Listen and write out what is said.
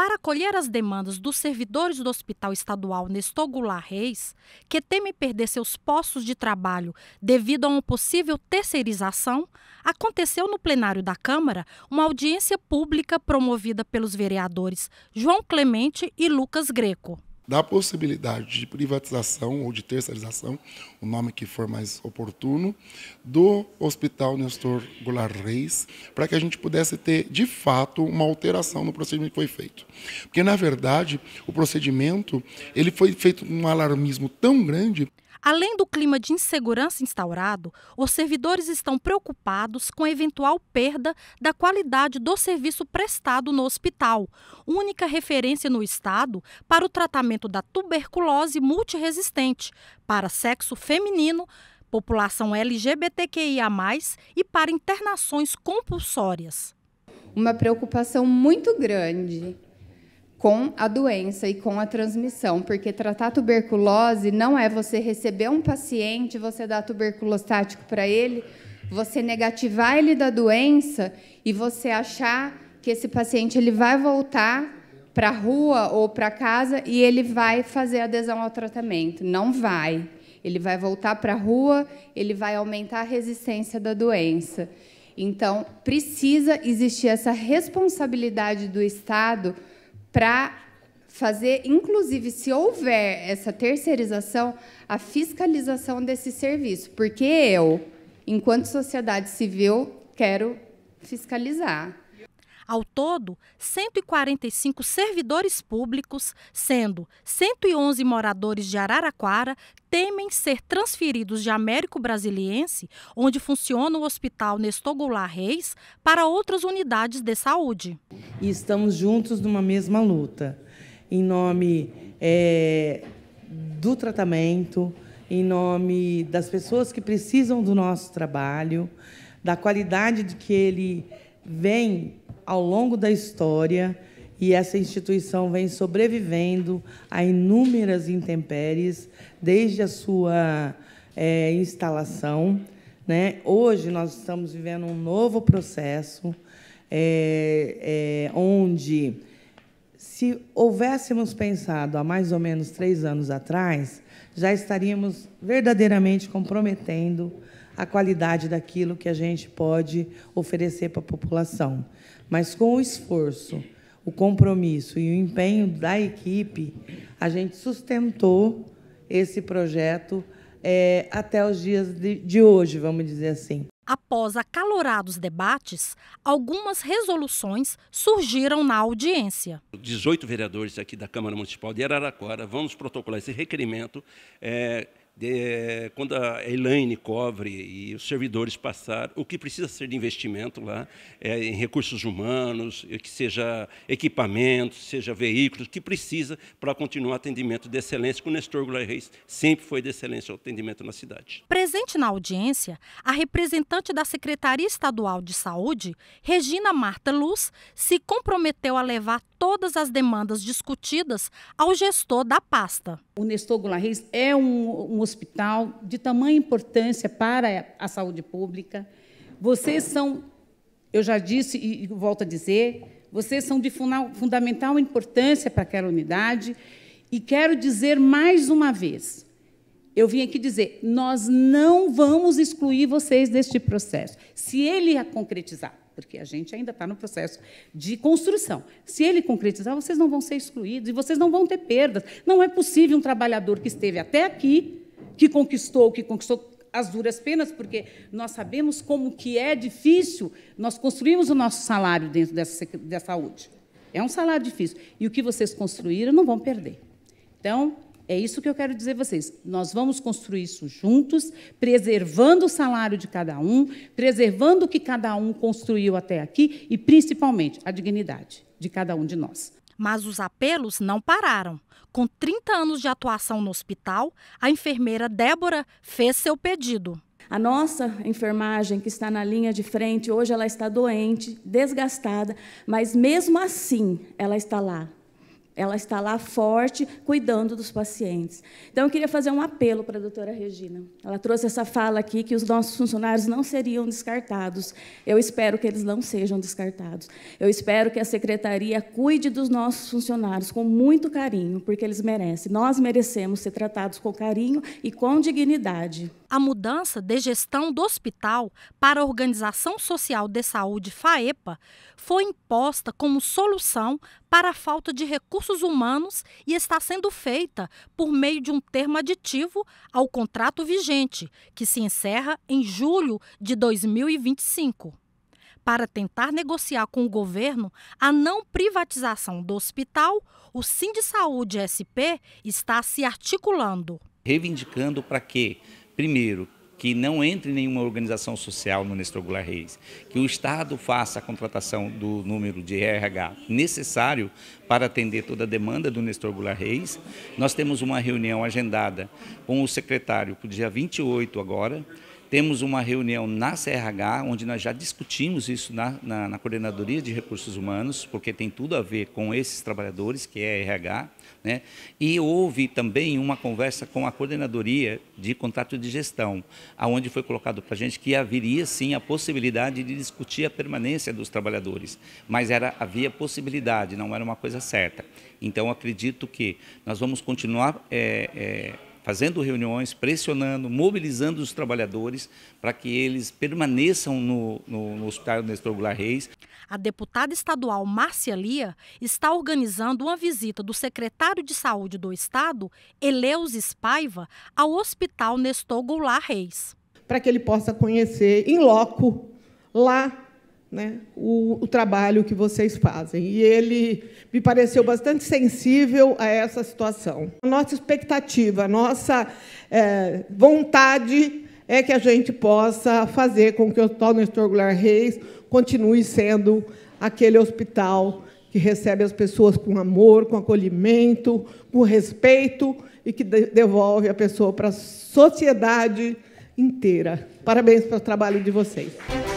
Para acolher as demandas dos servidores do Hospital Estadual Nestor Goulart Reis, que temem perder seus postos de trabalho devido a uma possível terceirização, aconteceu no plenário da Câmara uma audiência pública promovida pelos vereadores João Clemente e Lucas Greco da possibilidade de privatização ou de terceirização, o nome que for mais oportuno, do Hospital Nestor Goulart Reis, para que a gente pudesse ter, de fato, uma alteração no procedimento que foi feito. Porque, na verdade, o procedimento ele foi feito com um alarmismo tão grande Além do clima de insegurança instaurado, os servidores estão preocupados com a eventual perda da qualidade do serviço prestado no hospital, única referência no estado para o tratamento da tuberculose multiresistente, para sexo feminino, população LGBTQIA, e para internações compulsórias. Uma preocupação muito grande com a doença e com a transmissão, porque tratar tuberculose não é você receber um paciente, você dar tuberculostático para ele, você negativar ele da doença e você achar que esse paciente ele vai voltar para a rua ou para casa e ele vai fazer adesão ao tratamento. Não vai. Ele vai voltar para a rua, ele vai aumentar a resistência da doença. Então, precisa existir essa responsabilidade do Estado para fazer, inclusive, se houver essa terceirização, a fiscalização desse serviço. Porque eu, enquanto sociedade civil, quero fiscalizar. Ao todo, 145 servidores públicos, sendo 111 moradores de Araraquara, temem ser transferidos de Américo Brasiliense, onde funciona o Hospital Nestor Goulart Reis, para outras unidades de saúde. E estamos juntos numa mesma luta, em nome é, do tratamento, em nome das pessoas que precisam do nosso trabalho, da qualidade de que ele vem ao longo da história e essa instituição vem sobrevivendo a inúmeras intempéries desde a sua é, instalação. Né? Hoje nós estamos vivendo um novo processo é, é, onde, se houvéssemos pensado há mais ou menos três anos atrás, já estaríamos verdadeiramente comprometendo a qualidade daquilo que a gente pode oferecer para a população. Mas com o esforço, o compromisso e o empenho da equipe, a gente sustentou esse projeto é, até os dias de, de hoje, vamos dizer assim. Após acalorados debates, algumas resoluções surgiram na audiência. 18 vereadores aqui da Câmara Municipal de Araraquara, vamos protocolar esse requerimento. É de, quando a Elaine cobre e os servidores passar, o que precisa ser de investimento lá é em recursos humanos, é que seja equipamento, seja veículos, que precisa para continuar o atendimento de excelência, que o Nestor Goulart Reis sempre foi de excelência o atendimento na cidade. Presente na audiência, a representante da Secretaria Estadual de Saúde, Regina Marta Luz, se comprometeu a levar todas as demandas discutidas ao gestor da pasta. O Nestor Goulart Reis é um, um hospital de tamanha importância para a saúde pública. Vocês são, eu já disse e volto a dizer, vocês são de fundamental importância para aquela unidade. E quero dizer mais uma vez, eu vim aqui dizer, nós não vamos excluir vocês deste processo. Se ele a concretizar, porque a gente ainda está no processo de construção. Se ele concretizar, vocês não vão ser excluídos e vocês não vão ter perdas. Não é possível um trabalhador que esteve até aqui que conquistou, que conquistou as duras penas, porque nós sabemos como que é difícil, nós construímos o nosso salário dentro dessa, da saúde. É um salário difícil. E o que vocês construíram não vão perder. Então, é isso que eu quero dizer a vocês. Nós vamos construir isso juntos, preservando o salário de cada um, preservando o que cada um construiu até aqui e, principalmente, a dignidade de cada um de nós. Mas os apelos não pararam. Com 30 anos de atuação no hospital, a enfermeira Débora fez seu pedido. A nossa enfermagem que está na linha de frente, hoje ela está doente, desgastada, mas mesmo assim ela está lá, ela está lá forte, cuidando dos pacientes. Então, eu queria fazer um apelo para a doutora Regina. Ela trouxe essa fala aqui que os nossos funcionários não seriam descartados. Eu espero que eles não sejam descartados. Eu espero que a secretaria cuide dos nossos funcionários com muito carinho, porque eles merecem. Nós merecemos ser tratados com carinho e com dignidade. A mudança de gestão do hospital para a Organização Social de Saúde, FAEPA, foi imposta como solução para a falta de recursos humanos e está sendo feita por meio de um termo aditivo ao contrato vigente, que se encerra em julho de 2025 para tentar negociar com o governo a não privatização do hospital, o Sim de Saúde SP está se articulando. Reivindicando para que, primeiro, que não entre nenhuma organização social no Nestor Goulart Reis, que o Estado faça a contratação do número de RH necessário para atender toda a demanda do Nestor Goulart Reis. Nós temos uma reunião agendada com o secretário para o dia 28 agora, temos uma reunião na CRH, onde nós já discutimos isso na, na, na, Coordenadoria de Recursos Humanos, porque tem tudo a ver com esses trabalhadores, que é a RH. Né? E houve também uma conversa com a Coordenadoria de Contrato de Gestão, aonde foi colocado para a gente que haveria sim a possibilidade de discutir a permanência dos trabalhadores, mas era, havia possibilidade, não era uma coisa certa. Então, acredito que nós vamos continuar. É, é, fazendo reuniões, pressionando, mobilizando os trabalhadores para que eles permaneçam no, no, no Hospital Nestor Goulart Reis. A deputada estadual Márcia Lia está organizando uma visita do secretário de Saúde do Estado, Eleus Espaiva, ao Hospital Nestor Goulart Reis. Para que ele possa conhecer em loco, lá né, o, o, trabalho que vocês fazem. E ele me pareceu bastante sensível a essa situação. A nossa expectativa, a nossa é, vontade é que a gente possa fazer com que o Hospital Nestor Goulart Reis continue sendo aquele hospital que recebe as pessoas com amor, com acolhimento, com respeito e que devolve a pessoa para a sociedade inteira. Parabéns pelo trabalho de vocês.